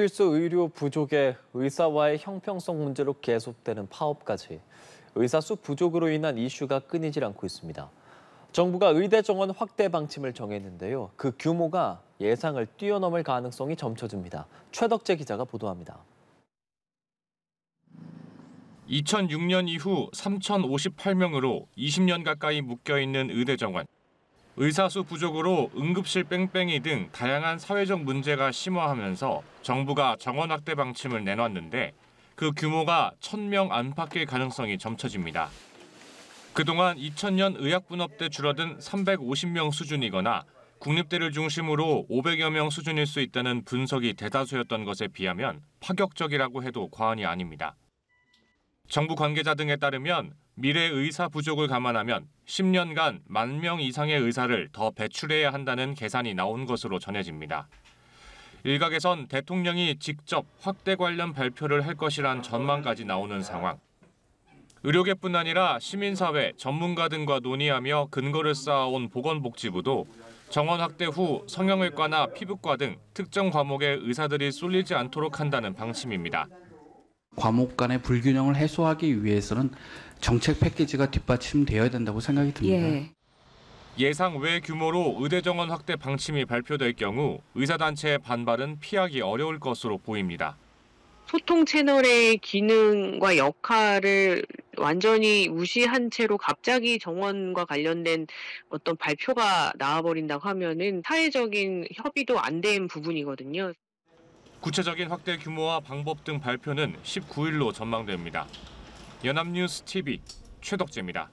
필수 의료 부족에 의사와의 형평성 문제로 계속되는 파업까지 의사 수 부족으로 인한 이슈가 끊이질 않고 있습니다. 정부가 의대 정원 확대 방침을 정했는데요. 그 규모가 예상을 뛰어넘을 가능성이 점쳐집니다. 최덕재 기자가 보도합니다. 2006년 이후 3,058명으로 20년 가까이 묶여 있는 의대 정원. 의사수 부족으로 응급실 뺑뺑이 등 다양한 사회적 문제가 심화하면서 정부가 정원 확대 방침을 내놨는데 그 규모가 1000명 안팎일 가능성이 점쳐집니다. 그동안 2000년 의약분업 때 줄어든 350명 수준이거나 국립대를 중심으로 500여 명 수준일 수 있다는 분석이 대다수였던 것에 비하면 파격적이라고 해도 과언이 아닙니다. 정부 관계자 등에 따르면 미래 의사 부족을 감안하면 10년간 만 명 이상의 의사를 더 배출해야 한다는 계산이 나온 것으로 전해집니다. 일각에선 대통령이 직접 확대 관련 발표를 할 것이란 전망까지 나오는 상황. 의료계뿐 아니라 시민사회, 전문가 등과 논의하며 근거를 쌓아온 보건복지부도 정원 확대 후 성형외과나 피부과 등 특정 과목의 의사들이 쏠리지 않도록 한다는 방침입니다. 과목 간의 불균형을 해소하기 위해서는 정책 패키지가 뒷받침되어야 된다고 생각이 듭니다. 예. 예상 외 규모로 의대 정원 확대 방침이 발표될 경우 의사단체의 반발은 피하기 어려울 것으로 보입니다. 소통 채널의 기능과 역할을 완전히 무시한 채로 갑자기 정원과 관련된 어떤 발표가 나와버린다고 하면은 사회적인 협의도 안 된 부분이거든요. 구체적인 확대 규모와 방법 등 발표는 19일로 전망됩니다. 연합뉴스 TV 최덕재입니다.